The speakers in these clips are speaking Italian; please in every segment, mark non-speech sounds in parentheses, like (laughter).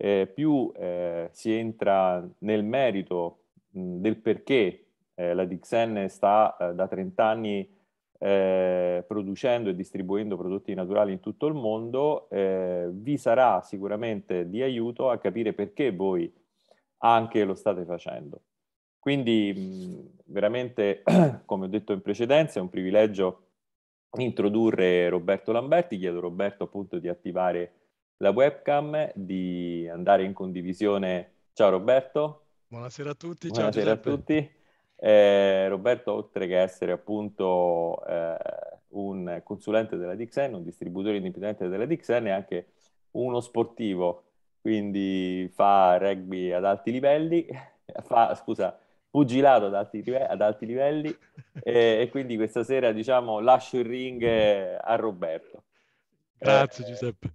eh, più eh, si entra nel merito mh, del perché eh, la Dixen sta eh, da 30 anni eh, producendo e distribuendo prodotti naturali in tutto il mondo, eh, vi sarà sicuramente di aiuto a capire perché voi anche lo state facendo. Quindi veramente, (clears throat) come ho detto in precedenza, è un privilegio introdurre Roberto Lamberti. Chiedo a Roberto appunto di attivare la webcam, di andare in condivisione. Ciao Roberto. Buonasera a tutti. Buonasera a tutti. Eh, Roberto, oltre che essere appunto eh, un consulente della Dixen, un distributore indipendente della Dixen, è anche uno sportivo, quindi fa rugby ad alti livelli, (laughs) fa, scusa, pugilato ad alti, ad alti livelli e, e, quindi questa sera diciamo lascio il ring a Roberto. Grazie eh, Giuseppe.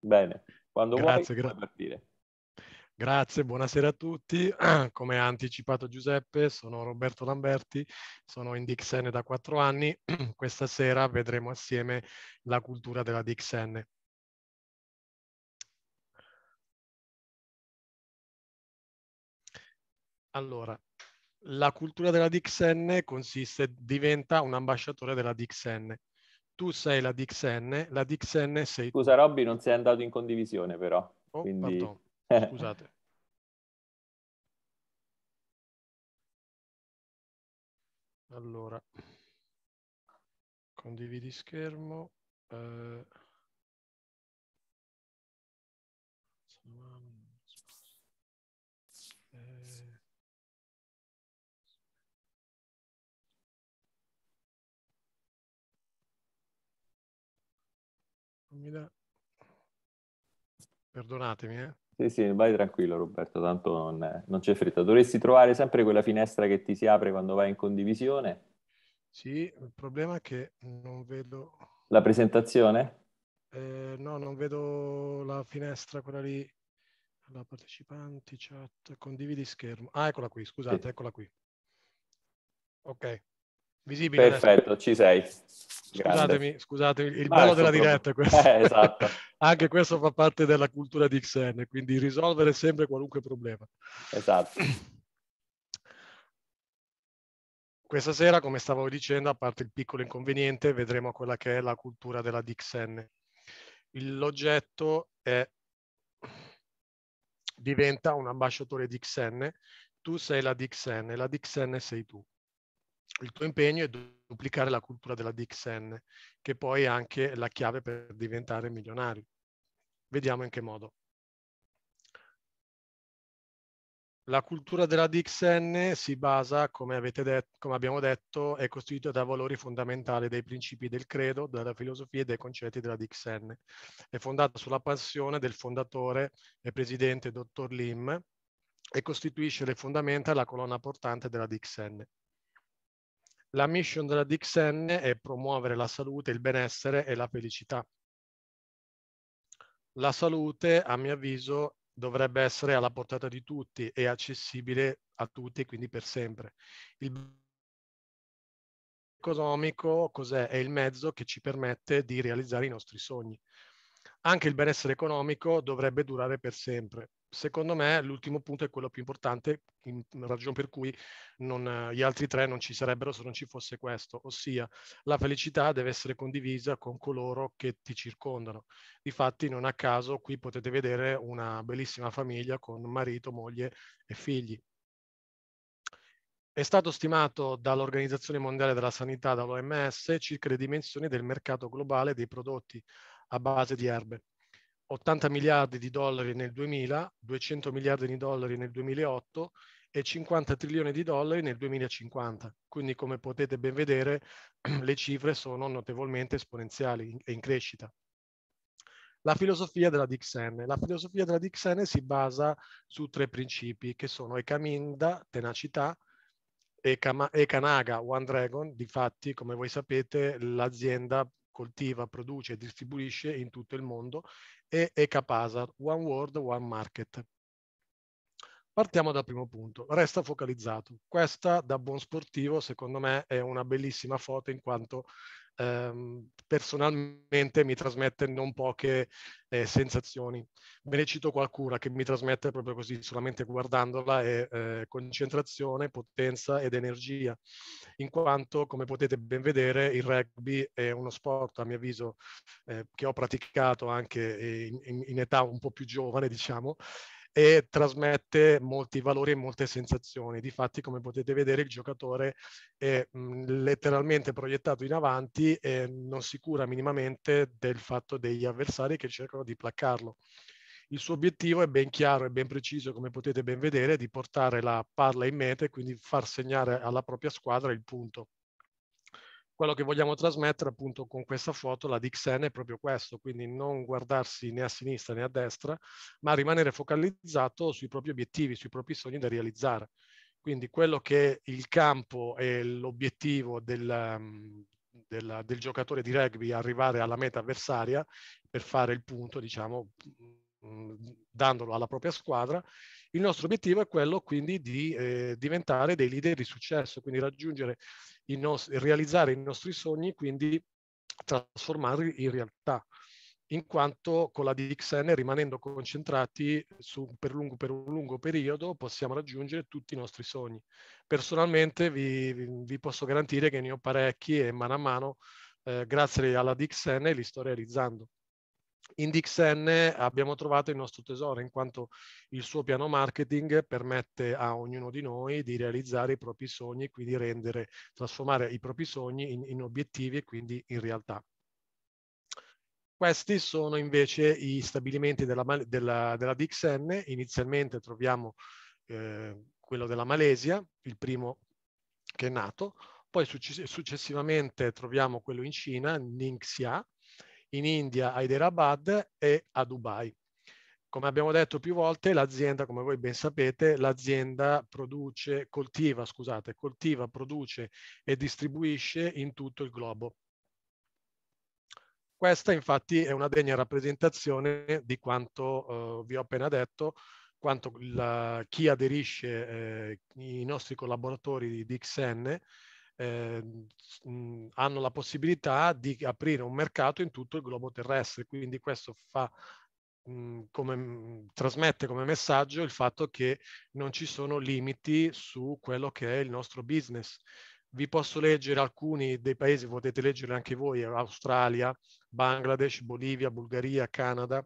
Bene, quando grazie, vuoi gra- partire. Grazie, buonasera a tutti. (clears throat) Come ha anticipato Giuseppe, sono Roberto Lamberti, sono in Dixenne da quattro anni. (clears throat) Questa sera vedremo assieme la cultura della Dixenne. Allora, la cultura della Dixenne consiste, diventa un ambasciatore della Dixenne tu sei la DXN, la DXN sei... Scusa Robby, non sei andato in condivisione però. Oh, quindi... (laughs) scusate. allora, condividi schermo. Eh... dà... Perdonatemi, eh. Sì, sì, vai tranquillo Roberto, tanto non, non, c'è fretta. Dovresti trovare sempre quella finestra che ti si apre quando vai in condivisione. Sì, il problema è che non vedo... La presentazione? Eh, no, non vedo la finestra, quella lì, la partecipanti, chat, condividi schermo. Ah, eccola qui, scusate, sì. eccola qui. Ok, visibile. Perfetto, adesso. ci sei. Scusatemi, scusatemi, il ah, bello ecco, della diretta è (laughs) questo. Eh, esatto. (laughs) Anche questo fa parte della cultura di Xen, quindi risolvere sempre qualunque problema. Esatto. (clears throat) Questa sera, come stavo dicendo, a parte il piccolo inconveniente, vedremo quella che è la cultura della DXN. L'oggetto è... diventa un ambasciatore DXN, tu sei la DXN, la DXN sei tu il tuo impegno è duplicare la cultura della DXN, che poi è anche la chiave per diventare milionari. Vediamo in che modo. La cultura della DXN si basa, come, detto, come, abbiamo detto, è costituita da valori fondamentali, dai principi del credo, dalla filosofia e dai concetti della DXN. È fondata sulla passione del fondatore e presidente dottor Lim e costituisce le fondamenta e la colonna portante della DXN. La mission della DXN è promuovere la salute, il benessere e la felicità. La salute, a mio avviso, dovrebbe essere alla portata di tutti e accessibile a tutti, quindi per sempre. Il economico cos'è? È il mezzo che ci permette di realizzare i nostri sogni. Anche il benessere economico dovrebbe durare per sempre secondo me l'ultimo punto è quello più importante, in, ragione per cui non, gli altri tre non ci sarebbero se non ci fosse questo, ossia la felicità deve essere condivisa con coloro che ti circondano. Difatti non a caso qui potete vedere una bellissima famiglia con marito, moglie e figli. È stato stimato dall'Organizzazione Mondiale della Sanità, dall'OMS, circa le dimensioni del mercato globale dei prodotti a base di erbe 80 miliardi di dollari nel 2000, 200 miliardi di dollari nel 2008 e 50 trilioni di dollari nel 2050. Quindi come potete ben vedere (clears throat) le cifre sono notevolmente esponenziali e in crescita. La filosofia della DXN. La filosofia della DXN si basa su tre principi che sono Ekaminda, tenacità, Ekanaga, One Dragon. Difatti, come voi sapete, l'azienda coltiva, produce e distribuisce in tutto il mondo, e ECAPASAR, One World, One Market. Partiamo dal primo punto, resta focalizzato. Questa da buon sportivo secondo me è una bellissima foto in quanto Ehm, personalmente mi trasmette non poche eh, sensazioni. Ve ne cito qualcuna che mi trasmette proprio così, solamente guardandola, è eh, concentrazione, potenza ed energia, in quanto, come potete ben vedere, il rugby è uno sport, a mio avviso, eh, che ho praticato anche in, in, in età un po' più giovane, diciamo, e trasmette molti valori e molte sensazioni. Difatti, come potete vedere, il giocatore è mm, letteralmente proiettato in avanti e non si cura minimamente del fatto degli avversari che cercano di placcarlo. Il suo obiettivo è ben chiaro e ben preciso, come potete ben vedere, di portare la palla in meta e quindi far segnare alla propria squadra il punto quello che vogliamo trasmettere appunto con questa foto, la Dixen è proprio questo, quindi non guardarsi né a sinistra né a destra, ma rimanere focalizzato sui propri obiettivi, sui propri sogni da realizzare. Quindi quello che il campo e l'obiettivo del, del, del giocatore di rugby arrivare alla meta avversaria per fare il punto, diciamo, Mm, dandolo alla propria squadra. Il nostro obiettivo è quello quindi di eh, diventare dei leader di successo, quindi raggiungere, i nostri, realizzare i nostri sogni, quindi trasformarli in realtà in quanto con la DXN rimanendo concentrati su, per, lungo, per, un lungo periodo possiamo raggiungere tutti i nostri sogni. Personalmente vi, vi posso garantire che ne ho parecchi e mano a mano, eh, grazie alla DXN, li sto realizzando in DXN abbiamo trovato il nostro tesoro in quanto il suo piano marketing permette a ognuno di noi di realizzare i propri sogni e quindi rendere, trasformare i propri sogni in, in obiettivi e quindi in realtà. Questi sono invece i stabilimenti della, della, della DXN. Inizialmente troviamo eh, quello della Malesia, il primo che è nato, poi successivamente troviamo quello in Cina, Ningxia, in India a Hyderabad e a Dubai. Come abbiamo detto più volte, l'azienda, come voi ben sapete, l'azienda produce, coltiva, scusate, coltiva, produce e distribuisce in tutto il globo. Questa infatti è una degna rappresentazione di quanto eh, vi ho appena detto, quanto la, chi aderisce, eh, i nostri collaboratori di DXN, eh, hanno la possibilità di aprire un mercato in tutto il globo terrestre. Quindi questo fa mhmm, come, mhmm, trasmette come messaggio il fatto che non ci sono limiti su quello che è il nostro business. Vi posso leggere alcuni dei paesi, potete leggere anche voi, Australia, Bangladesh, Bolivia, Bulgaria, Canada,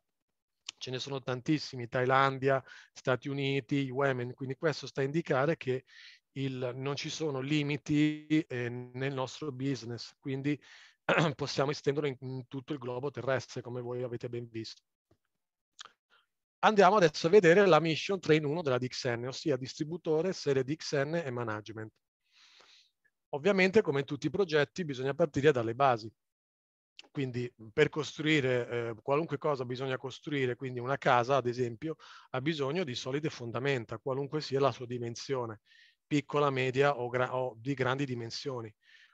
ce ne sono tantissimi, Thailandia, Stati Uniti, Yemen, quindi questo sta a indicare che il, non ci sono limiti eh, nel nostro business, quindi (clears throat) possiamo estenderlo in, in tutto il globo terrestre, come voi avete ben visto. Andiamo adesso a vedere la Mission 3 in 1 della DXN, ossia distributore, serie DXN e management. Ovviamente, come in tutti i progetti, bisogna partire dalle basi. Quindi per costruire eh, qualunque cosa bisogna costruire, quindi una casa ad esempio, ha bisogno di solide fondamenta, qualunque sia la sua dimensione piccola, media o, gra- o di grandi dimensioni.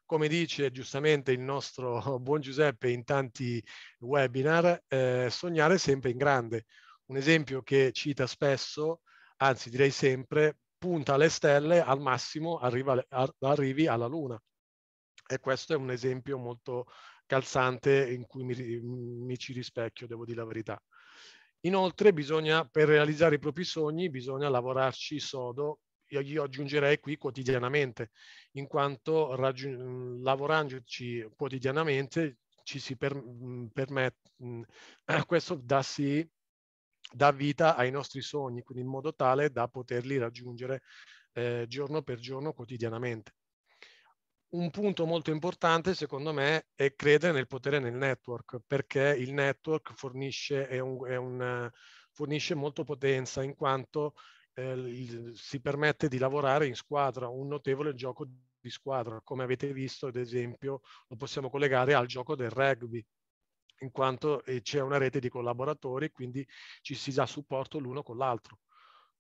Come dice giustamente il nostro (laughs) buon Giuseppe in tanti webinar, eh, sognare sempre in grande. Un esempio che cita spesso, anzi direi sempre, punta alle stelle, al massimo arriva, arrivi alla luna. E questo è un esempio molto calzante in cui mi, mi, ci rispecchio, devo dire la verità. Inoltre, bisogna, per realizzare i propri sogni, bisogna lavorarci sodo io aggiungerei qui quotidianamente, in quanto raggiung- lavorandoci quotidianamente ci si per- permette, (clears throat) questo dà, sì, dà vita ai nostri sogni, quindi in modo tale da poterli raggiungere eh, giorno per giorno quotidianamente. Un punto molto importante secondo me è credere nel potere nel network, perché il network fornisce, è un, è un, fornisce molto potenza in quanto eh, si permette di lavorare in squadra, un notevole gioco di squadra, come avete visto ad esempio lo possiamo collegare al gioco del rugby, in quanto eh, c'è una rete di collaboratori, quindi ci si dà supporto l'uno con l'altro.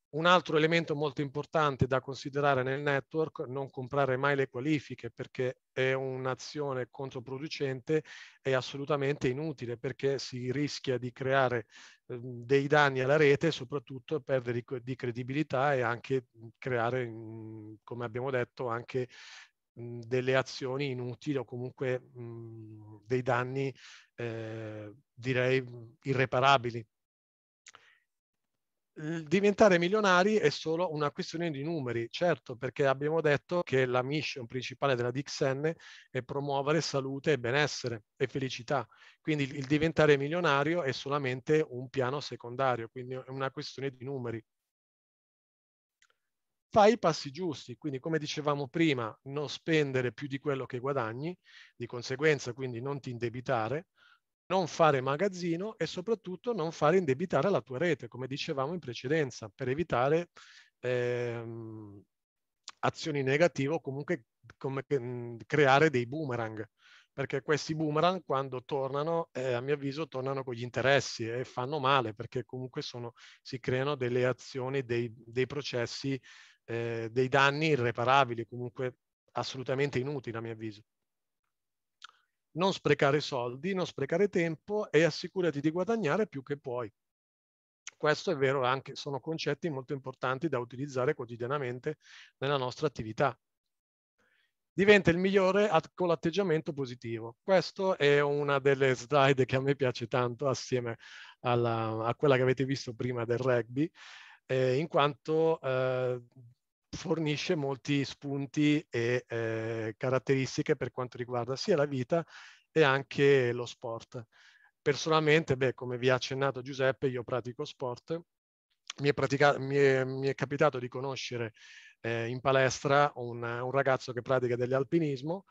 Un altro elemento molto importante da considerare nel network, non comprare mai le qualifiche perché è un'azione controproducente è assolutamente inutile perché si rischia di creare ehm, dei danni alla rete, soprattutto perdere di credibilità e anche mhmm, creare, mhmm, come abbiamo detto, anche mhmm, delle azioni inutili o comunque dei danni, eh, direi, irreparabili diventare milionari è solo una questione di numeri, certo, perché abbiamo detto che la mission principale della DXN è promuovere salute e benessere e felicità. Quindi il diventare milionario è solamente un piano secondario, quindi è una questione di numeri. Fai i passi giusti, quindi come dicevamo prima, non spendere più di quello che guadagni, di conseguenza quindi non ti indebitare, non fare magazzino e soprattutto non fare indebitare la tua rete, come dicevamo in precedenza, per evitare ehm, azioni negative o comunque come, mhmm, creare dei boomerang perché questi boomerang quando tornano, eh, a mio avviso, tornano con gli interessi e fanno male perché comunque sono, si creano delle azioni, dei, dei processi, eh, dei danni irreparabili, comunque assolutamente inutili a mio avviso non sprecare soldi, non sprecare tempo e assicurati di guadagnare più che puoi. Questo è vero anche, sono concetti molto importanti da utilizzare quotidianamente nella nostra attività. Diventa il migliore at- con l'atteggiamento positivo. Questa è una delle slide che a me piace tanto assieme alla, a quella che avete visto prima del rugby, eh, in quanto eh, fornisce molti spunti e eh, caratteristiche per quanto riguarda sia la vita e anche lo sport. Personalmente, beh, come vi ha accennato Giuseppe, io pratico sport. Mi è, praticato, mi è, mi è capitato di conoscere eh, in palestra un, un, ragazzo che pratica dell'alpinismo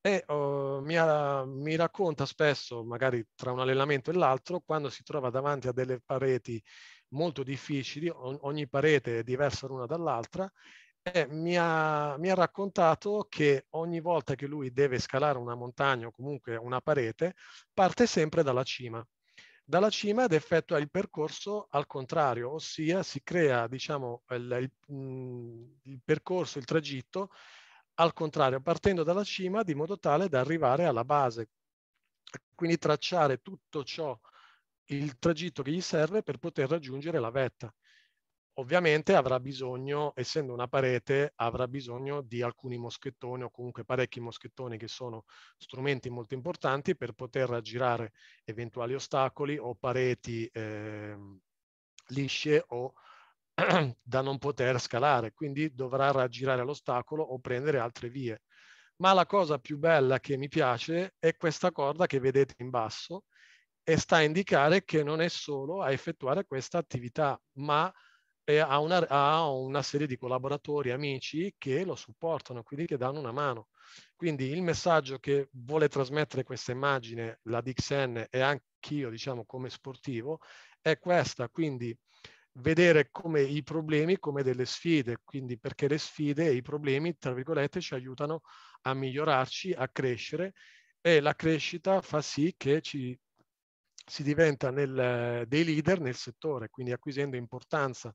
e oh, mi, ha, mi racconta spesso, magari tra un allenamento e l'altro, quando si trova davanti a delle pareti molto difficili, ogni parete è diversa l'una dall'altra eh, mi ha, mi ha, raccontato che ogni volta che lui deve scalare una montagna o comunque una parete, parte sempre dalla cima. Dalla cima ed effettua il percorso al contrario, ossia si crea diciamo, il, il, mm, il percorso, il tragitto al contrario, partendo dalla cima di modo tale da arrivare alla base. Quindi tracciare tutto ciò, il tragitto che gli serve per poter raggiungere la vetta ovviamente avrà bisogno, essendo una parete, avrà bisogno di alcuni moschettoni o comunque parecchi moschettoni che sono strumenti molto importanti per poter aggirare eventuali ostacoli o pareti eh, lisce o (clears throat) da non poter scalare, quindi dovrà raggirare l'ostacolo o prendere altre vie. Ma la cosa più bella che mi piace è questa corda che vedete in basso e sta a indicare che non è solo a effettuare questa attività, ma e ha una, ha una serie di collaboratori, amici che lo supportano, quindi che danno una mano. Quindi il messaggio che vuole trasmettere questa immagine, la DXN e anch'io, diciamo, come sportivo, è questa. Quindi vedere come i problemi come delle sfide, quindi perché le sfide e i problemi, tra virgolette, ci aiutano a migliorarci, a crescere e la crescita fa sì che ci, si diventa nel, dei leader nel settore, quindi acquisendo importanza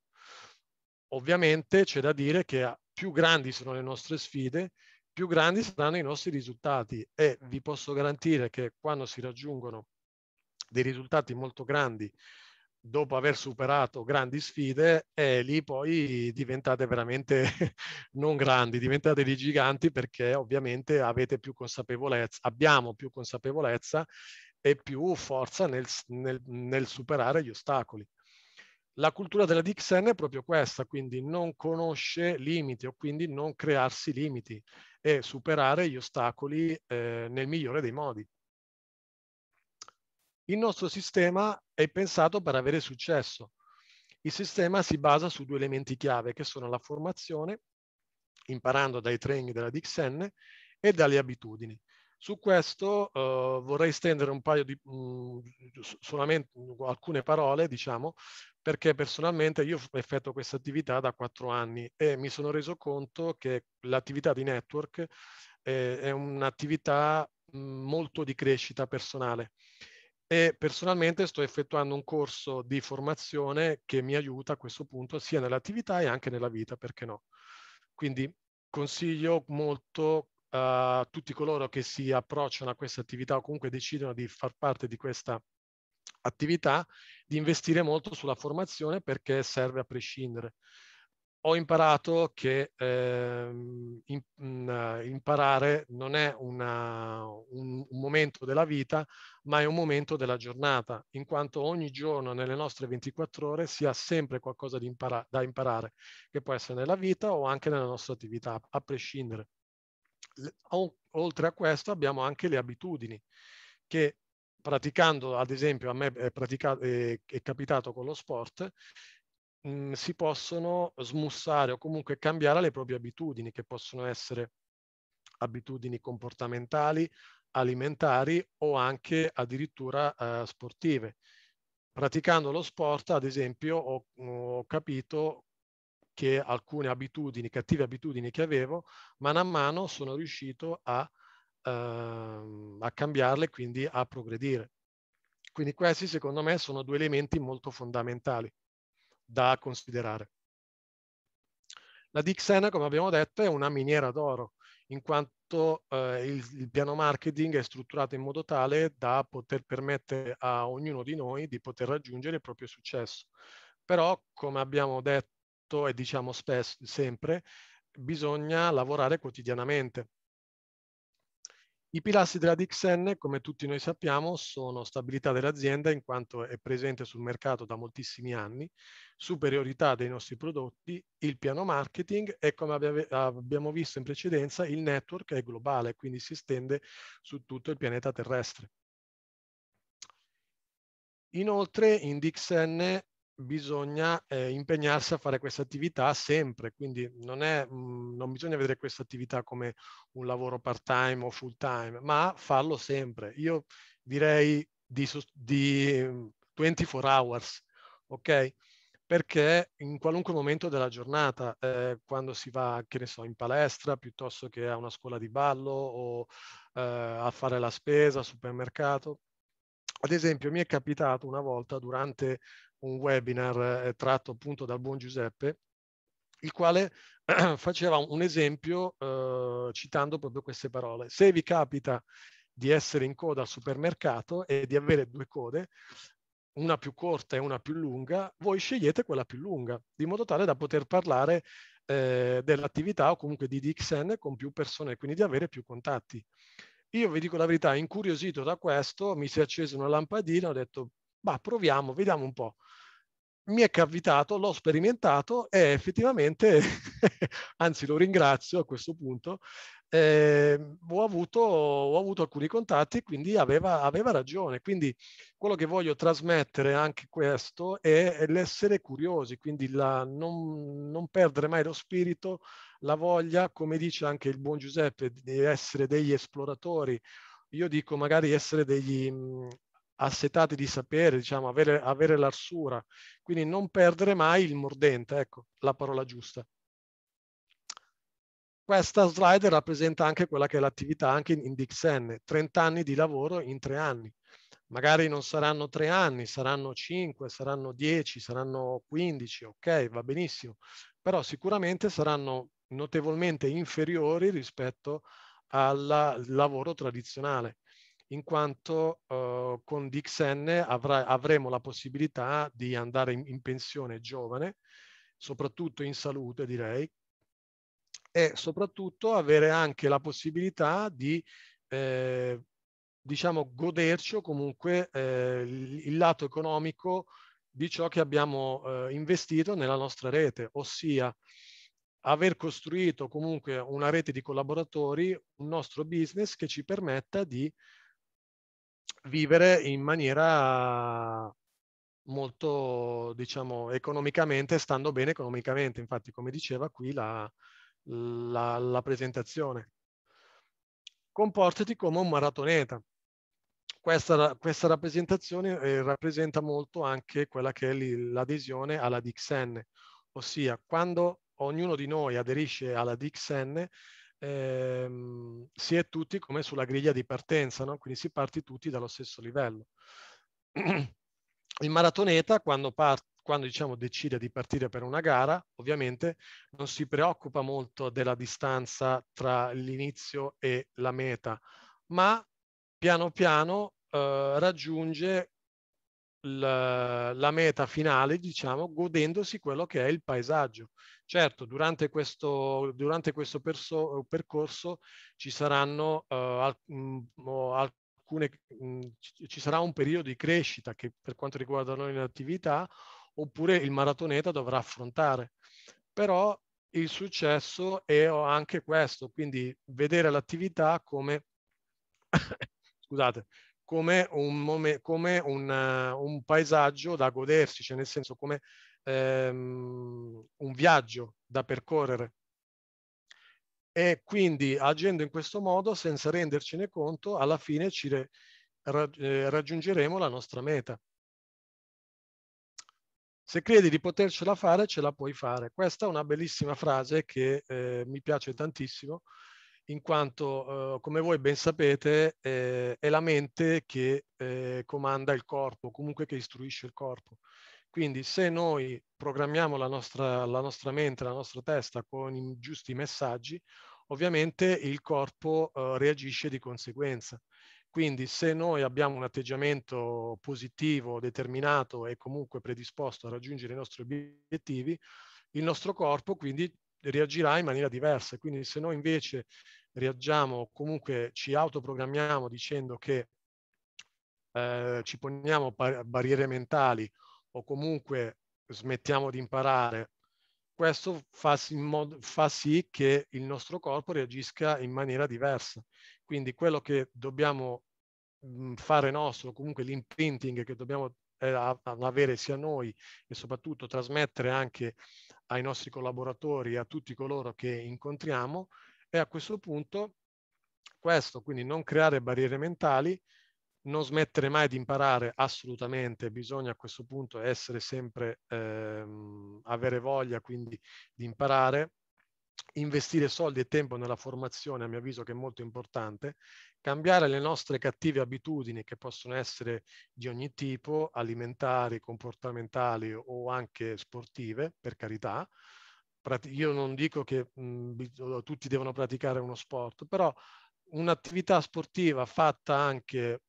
Ovviamente c'è da dire che più grandi sono le nostre sfide, più grandi saranno i nostri risultati e vi posso garantire che quando si raggiungono dei risultati molto grandi dopo aver superato grandi sfide, eh, lì poi diventate veramente (laughs) non grandi, diventate dei giganti perché ovviamente avete più consapevolezza, abbiamo più consapevolezza e più forza nel, nel, nel superare gli ostacoli. La cultura della DXN è proprio questa, quindi non conosce limiti o quindi non crearsi limiti e superare gli ostacoli eh, nel migliore dei modi. Il nostro sistema è pensato per avere successo. Il sistema si basa su due elementi chiave che sono la formazione, imparando dai training della DXN, e dalle abitudini. Su questo eh, vorrei stendere un paio di mh, mm, solamente alcune parole, diciamo, perché personalmente io effetto questa attività da quattro anni e mi sono reso conto che l'attività di network eh, è un'attività mhmm, molto di crescita personale e personalmente sto effettuando un corso di formazione che mi aiuta a questo punto sia nell'attività e anche nella vita, perché no? Quindi consiglio molto a tutti coloro che si approcciano a questa attività o comunque decidono di far parte di questa attività, di investire molto sulla formazione perché serve a prescindere. Ho imparato che eh, in, mh, mm, imparare non è una, un, un momento della vita, ma è un momento della giornata, in quanto ogni giorno nelle nostre 24 ore si ha sempre qualcosa impara- da imparare, che può essere nella vita o anche nella nostra attività, a prescindere. Oltre a questo abbiamo anche le abitudini che praticando, ad esempio, a me è, è, capitato con lo sport, mh, mm, si possono smussare o comunque cambiare le proprie abitudini, che possono essere abitudini comportamentali, alimentari o anche addirittura eh, sportive. Praticando lo sport, ad esempio, ho, ho capito che alcune abitudini, cattive abitudini che avevo, man mano sono riuscito a uh, a cambiarle e quindi a progredire. Quindi questi secondo me sono due elementi molto fondamentali da considerare. La Dixena, come abbiamo detto, è una miniera d'oro, in quanto eh, il, il, piano marketing è strutturato in modo tale da poter permettere a ognuno di noi di poter raggiungere il proprio successo. Però, come abbiamo detto e diciamo spesso, sempre, bisogna lavorare quotidianamente. I pilastri della DXN, come tutti noi sappiamo, sono stabilità dell'azienda in quanto è presente sul mercato da moltissimi anni, superiorità dei nostri prodotti, il piano marketing e come abbiamo visto in precedenza il network è globale, quindi si estende su tutto il pianeta terrestre. Inoltre in DXN bisogna eh, impegnarsi a fare questa attività sempre, quindi non, è, mh, mm, non bisogna vedere questa attività come un lavoro part time o full time, ma farlo sempre. Io direi di, di 24 mm, hours, ok? Perché in qualunque momento della giornata, eh, quando si va, che ne so, in palestra piuttosto che a una scuola di ballo o eh, a fare la spesa al supermercato, ad esempio, mi è capitato una volta durante un webinar eh, tratto appunto dal buon Giuseppe, il quale (clears throat) faceva un esempio eh, citando proprio queste parole. Se vi capita di essere in coda al supermercato e di avere due code, una più corta e una più lunga, voi scegliete quella più lunga, di modo tale da poter parlare eh, dell'attività o comunque di DXN con più persone, quindi di avere più contatti. Io vi dico la verità, incuriosito da questo, mi si è accesa una lampadina, ho detto ma proviamo, vediamo un po'. Mi è capitato, l'ho sperimentato e effettivamente, (laughs) anzi lo ringrazio a questo punto, eh, ho, avuto, ho, avuto, alcuni contatti, e quindi aveva, aveva, ragione. Quindi quello che voglio trasmettere anche questo è, è l'essere curiosi, quindi la, non, non, perdere mai lo spirito, la voglia, come dice anche il buon Giuseppe, di essere degli esploratori. Io dico magari essere degli, assetati di sapere, diciamo, avere, avere l'arsura, quindi non perdere mai il mordente, ecco, la parola giusta. Questa slide rappresenta anche quella che è l'attività anche in, in 30 anni di lavoro in tre anni. Magari non saranno tre anni, saranno cinque, saranno dieci, saranno quindici, ok, va benissimo, però sicuramente saranno notevolmente inferiori rispetto al lavoro tradizionale in quanto eh, con DXN avrà, avremo la possibilità di andare in, in pensione giovane, soprattutto in salute direi, e soprattutto avere anche la possibilità di eh, diciamo goderci o comunque eh, il lato economico di ciò che abbiamo eh, investito nella nostra rete, ossia aver costruito comunque una rete di collaboratori, un nostro business che ci permetta di vivere in maniera molto, diciamo, economicamente, stando bene economicamente. Infatti, come diceva qui la, la, la presentazione. Comportati come un maratoneta. Questa, questa rappresentazione eh, rappresenta molto anche quella che è l'adesione alla DXN, ossia quando ognuno di noi aderisce alla DXN ehm, si è tutti come sulla griglia di partenza, no? quindi si parte tutti dallo stesso livello. (clears throat) Il maratoneta, quando, part- quando diciamo, decide di partire per una gara, ovviamente non si preoccupa molto della distanza tra l'inizio e la meta, ma piano piano eh, raggiunge la, meta finale, diciamo, godendosi quello che è il paesaggio. Certo, durante questo, durante questo perso, percorso ci saranno uh, alc- alc- ci sarà un periodo di crescita che per quanto riguarda noi l'attività, oppure il maratoneta dovrà affrontare. Però il successo è anche questo, quindi vedere l'attività come, (coughs) scusate, come, un, come un, un, paesaggio da godersi, cioè nel senso come ehm, un viaggio da percorrere e quindi agendo in questo modo senza rendercene conto alla fine ci re, eh, raggiungeremo la nostra meta. Se credi di potercela fare, ce la puoi fare. Questa è una bellissima frase che eh, mi piace tantissimo, in quanto, eh, come voi ben sapete, eh, è la mente che eh, comanda il corpo, comunque che istruisce il corpo. Quindi se noi programmiamo la nostra, la nostra mente, la nostra testa con i giusti messaggi, ovviamente il corpo eh, reagisce di conseguenza. Quindi se noi abbiamo un atteggiamento positivo, determinato e comunque predisposto a raggiungere i nostri obiettivi, il nostro corpo quindi reagirà in maniera diversa. Quindi se noi invece reagiamo, comunque ci autoprogrammiamo dicendo che eh, ci poniamo bar- barriere mentali o comunque smettiamo di imparare, questo fa, modo, fa, sì che il nostro corpo reagisca in maniera diversa. Quindi quello che dobbiamo mm, fare nostro, comunque l'imprinting che dobbiamo eh, avere sia noi e soprattutto trasmettere anche ai nostri collaboratori e a tutti coloro che incontriamo, è a questo punto questo, quindi non creare barriere mentali, non smettere mai di imparare assolutamente, bisogna a questo punto essere sempre, ehm, avere voglia quindi di imparare, investire soldi e tempo nella formazione, a mio avviso che è molto importante, cambiare le nostre cattive abitudini che possono essere di ogni tipo, alimentari, comportamentali o anche sportive, per carità, io non dico che mh, mhmm, tutti devono praticare uno sport, però un'attività sportiva fatta anche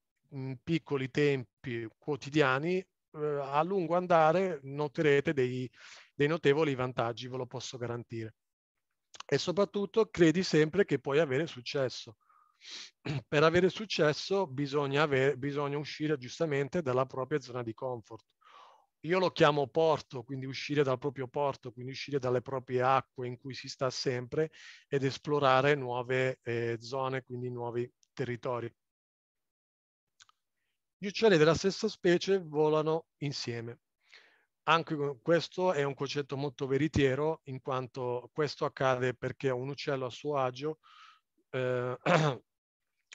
piccoli tempi quotidiani, eh, a lungo andare noterete dei, dei notevoli vantaggi, ve lo posso garantire. E soprattutto credi sempre che puoi avere successo. (clears throat) Per avere successo bisogna, avere, bisogna uscire giustamente dalla propria zona di comfort. Io lo chiamo porto, quindi uscire dal proprio porto, quindi uscire dalle proprie acque in cui si sta sempre ed esplorare nuove eh, zone, quindi nuovi territori gli uccelli della stessa specie volano insieme. Anche questo è un concetto molto veritiero, in quanto questo accade perché un uccello a suo agio, eh, (clears throat)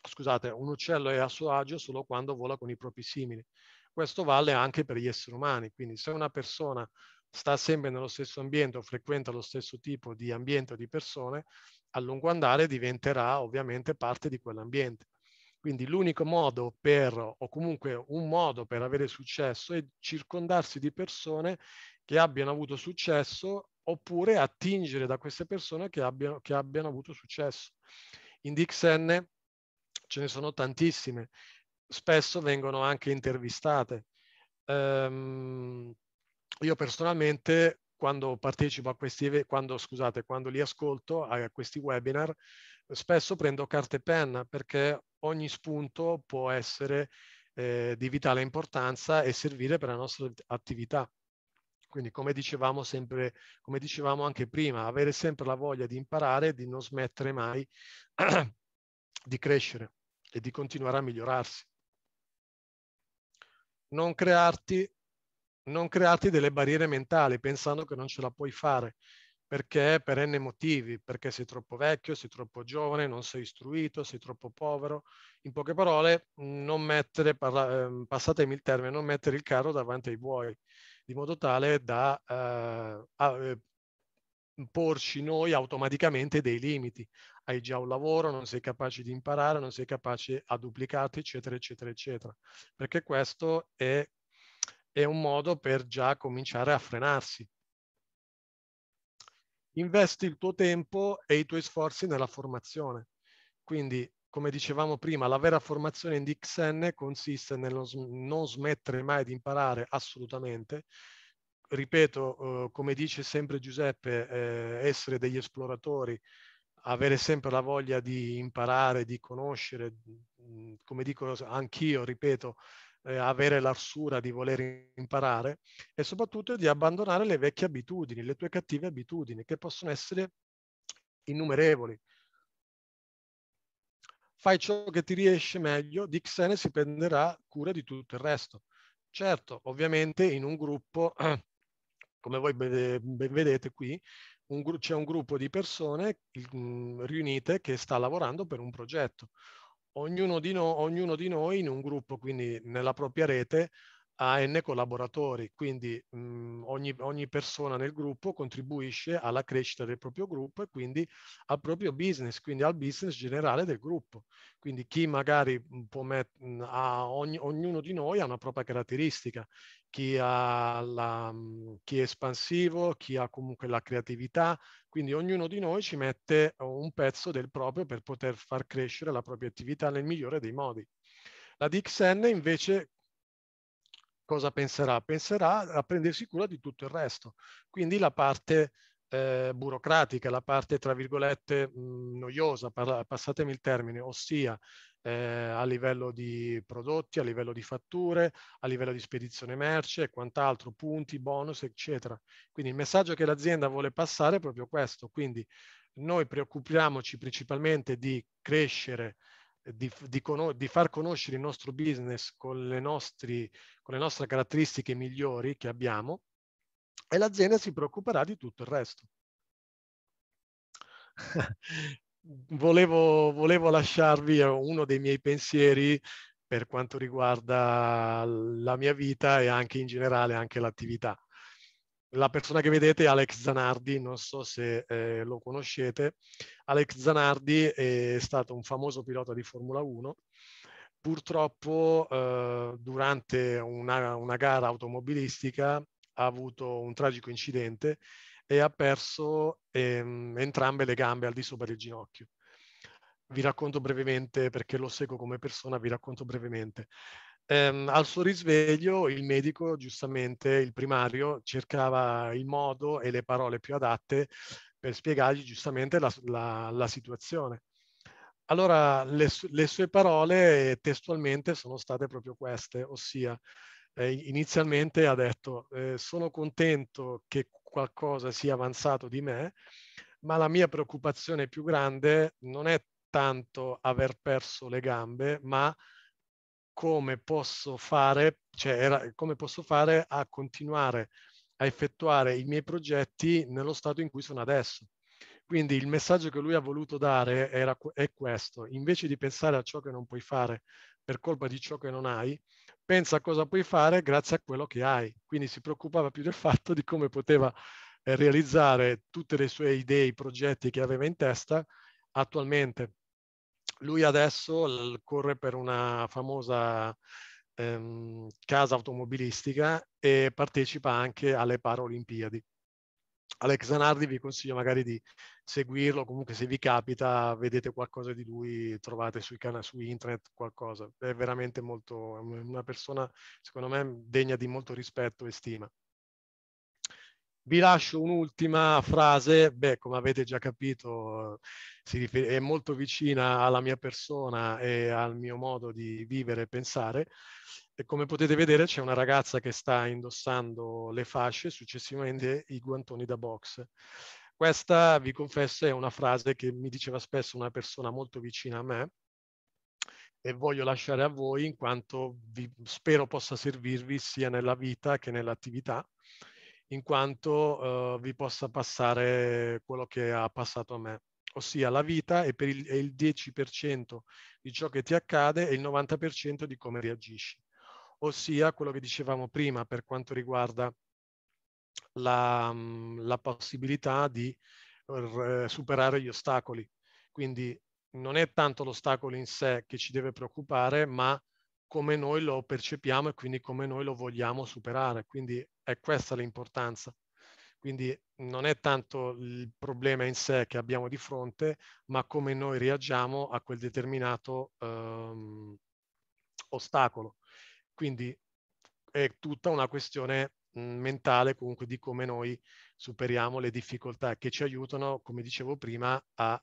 scusate, un uccello è a suo agio solo quando vola con i propri simili. Questo vale anche per gli esseri umani, quindi se una persona sta sempre nello stesso ambiente o frequenta lo stesso tipo di ambiente o di persone, a lungo andare diventerà ovviamente parte di quell'ambiente. Quindi l'unico modo per, o comunque un modo per avere successo è circondarsi di persone che abbiano avuto successo oppure attingere da queste persone che abbiano, che abbiano avuto successo. In DXN ce ne sono tantissime, spesso vengono anche intervistate. Um, io personalmente quando partecipo a questi, quando, scusate, quando li ascolto a questi webinar, spesso prendo carta e penna perché ogni spunto può essere eh, di vitale importanza e servire per la nostra attività. Quindi, come dicevamo, sempre, come dicevamo anche prima, avere sempre la voglia di imparare, e di non smettere mai (clears throat) di crescere e di continuare a migliorarsi. Non crearti, non crearti delle barriere mentali pensando che non ce la puoi fare perché per n motivi, perché sei troppo vecchio, sei troppo giovane, non sei istruito, sei troppo povero. In poche parole, non mettere, parla, ehm, passatemi il termine, non mettere il carro davanti ai buoi, di modo tale da eh, a, eh, porci noi automaticamente dei limiti. Hai già un lavoro, non sei capace di imparare, non sei capace a duplicarti, eccetera, eccetera, eccetera. Perché questo è, è un modo per già cominciare a frenarsi investi il tuo tempo e i tuoi sforzi nella formazione. Quindi, come dicevamo prima, la vera formazione in DXN consiste nel non smettere mai di imparare assolutamente. Ripeto, eh, come dice sempre Giuseppe, eh, essere degli esploratori, avere sempre la voglia di imparare, di conoscere, mm, come dico anch'io, ripeto, eh, avere l'arsura di voler imparare e soprattutto di abbandonare le vecchie abitudini, le tue cattive abitudini che possono essere innumerevoli. Fai ciò che ti riesce meglio, Dixene si prenderà cura di tutto il resto. Certo, ovviamente in un gruppo, (clears throat) come voi ben vedete qui, un, c'è un gruppo di persone il, riunite che sta lavorando per un progetto ognuno di, no, ognuno di noi in un gruppo, quindi nella propria rete, ha n collaboratori, quindi mh, mm, ogni, ogni, persona nel gruppo contribuisce alla crescita del proprio gruppo e quindi al proprio business, quindi al business generale del gruppo. Quindi chi magari mm, può mettere, mm, ogni, ognuno di noi ha una propria caratteristica, chi, la, chi è espansivo, chi ha comunque la creatività, quindi ognuno di noi ci mette uh, un pezzo del proprio per poter far crescere la propria attività nel migliore dei modi. La DXN invece cosa penserà? Penserà a prendersi cura di tutto il resto, quindi la parte eh, burocratica, la parte tra virgolette mh, mm, noiosa, parla, passatemi il termine, ossia eh, a livello di prodotti, a livello di fatture, a livello di spedizione merce e quant'altro, punti, bonus, eccetera. Quindi il messaggio che l'azienda vuole passare è proprio questo. Quindi noi preoccupiamoci principalmente di crescere, eh, di, di, con- di far conoscere il nostro business con le, nostri, con le nostre caratteristiche migliori che abbiamo e l'azienda si preoccuperà di tutto il resto. (laughs) Eh, volevo, volevo lasciarvi uno dei miei pensieri per quanto riguarda la mia vita e anche in generale anche l'attività. La persona che vedete è Alex Zanardi, non so se eh, lo conoscete. Alex Zanardi è stato un famoso pilota di Formula 1. Purtroppo eh, durante una, una gara automobilistica ha avuto un tragico incidente e ha perso ehm, entrambe le gambe al di sopra del ginocchio. Vi racconto brevemente, perché lo seguo come persona, vi racconto brevemente. Ehm, al suo risveglio il medico, giustamente il primario, cercava il modo e le parole più adatte per spiegargli giustamente la, la, la situazione. Allora, le, le, sue parole testualmente sono state proprio queste, ossia eh, inizialmente ha detto eh, sono contento che qualcosa sia avanzato di me, ma la mia preoccupazione più grande non è tanto aver perso le gambe, ma come posso fare, cioè era, come posso fare a continuare a effettuare i miei progetti nello stato in cui sono adesso. Quindi il messaggio che lui ha voluto dare era, è questo, invece di pensare a ciò che non puoi fare per colpa di ciò che non hai, pensa a cosa puoi fare grazie a quello che hai. Quindi si preoccupava più del fatto di come poteva eh, realizzare tutte le sue idee, i progetti che aveva in testa attualmente. Lui adesso corre per una famosa ehm, casa automobilistica e partecipa anche alle Paralimpiadi. Alex Zanardi vi consiglio magari di seguirlo, comunque se vi capita vedete qualcosa di lui, trovate sui canali, su internet qualcosa, è veramente molto, una persona secondo me degna di molto rispetto e stima. Vi lascio un'ultima frase, beh come avete già capito rifer- è molto vicina alla mia persona e al mio modo di vivere e pensare e come potete vedere c'è una ragazza che sta indossando le fasce, successivamente i guantoni da box. Questa, vi confesso, è una frase che mi diceva spesso una persona molto vicina a me e voglio lasciare a voi in quanto vi, spero possa servirvi sia nella vita che nell'attività, in quanto eh, vi possa passare quello che ha passato a me ossia la vita è, per il, è il 10% di ciò che ti accade e il 90% di come reagisci, ossia quello che dicevamo prima per quanto riguarda la, la possibilità di eh, superare gli ostacoli. Quindi non è tanto l'ostacolo in sé che ci deve preoccupare, ma come noi lo percepiamo e quindi come noi lo vogliamo superare. Quindi è questa l'importanza. Quindi non è tanto il problema in sé che abbiamo di fronte, ma come noi reagiamo a quel determinato ehm, ostacolo. Quindi è tutta una questione Mm, mentale comunque di come noi superiamo le difficoltà che ci aiutano, come dicevo prima, a, a,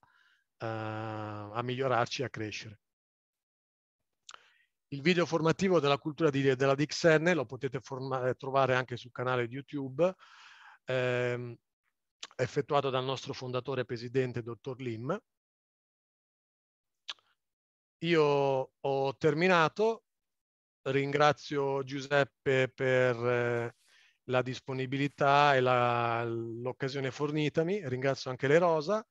eh, a migliorarci a crescere. Il video formativo della cultura di, della DXN lo potete formare, trovare anche sul canale YouTube, ehm, effettuato dal nostro fondatore e presidente, dottor Lim. Io ho terminato, ringrazio Giuseppe per eh, la disponibilità e la, l'occasione fornitami. Ringrazio anche le Rosa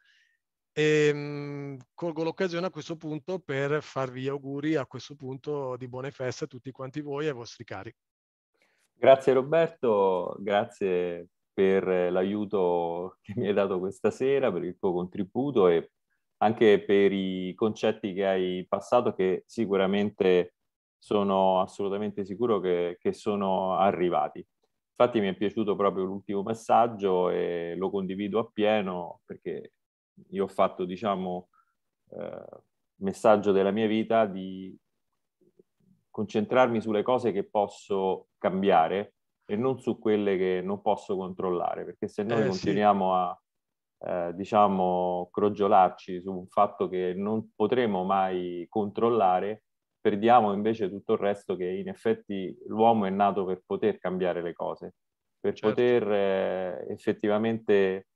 e ehm, colgo l'occasione a questo punto per farvi auguri a questo punto di buone feste a tutti quanti voi e ai vostri cari. Grazie Roberto, grazie per l'aiuto che mi hai dato questa sera, per il tuo contributo e anche per i concetti che hai passato che sicuramente sono assolutamente sicuro che, che sono arrivati. Infatti mi è piaciuto proprio l'ultimo messaggio e lo condivido appieno perché io ho fatto, diciamo, eh, messaggio della mia vita di concentrarmi sulle cose che posso cambiare e non su quelle che non posso controllare, perché se noi eh, continuiamo sì. a, eh, diciamo, crogiolarci su un fatto che non potremo mai controllare, perdiamo invece tutto il resto che in effetti l'uomo è nato per poter cambiare le cose, per certo. poter eh, effettivamente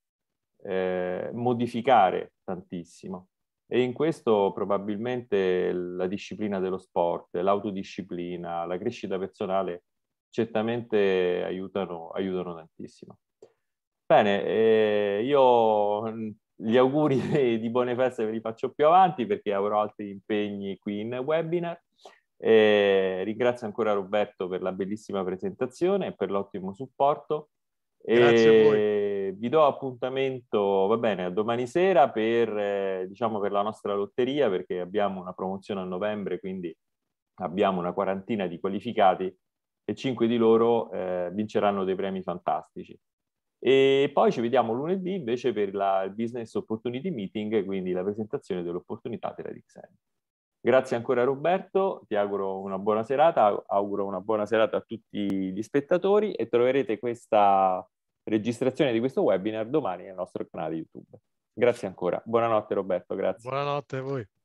eh, modificare tantissimo. E in questo probabilmente la disciplina dello sport, l'autodisciplina, la crescita personale certamente aiutano, aiutano tantissimo. Bene, eh, io gli auguri (laughs) di buone feste ve li faccio più avanti perché avrò altri impegni qui in webinar. Eh, ringrazio ancora Roberto per la bellissima presentazione e per l'ottimo supporto. Grazie e Vi do appuntamento, va bene, a domani sera per, eh, diciamo per la nostra lotteria perché abbiamo una promozione a novembre, quindi abbiamo una quarantina di qualificati e cinque di loro eh, vinceranno dei premi fantastici. E poi ci vediamo lunedì invece per la, il Business Opportunity Meeting, quindi la presentazione dell'opportunità della Dixen. Grazie ancora Roberto, ti auguro una buona serata, auguro una buona serata a tutti gli spettatori e troverete questa registrazione di questo webinar domani nel nostro canale YouTube. Grazie ancora. Buonanotte Roberto, grazie. Buonanotte a voi.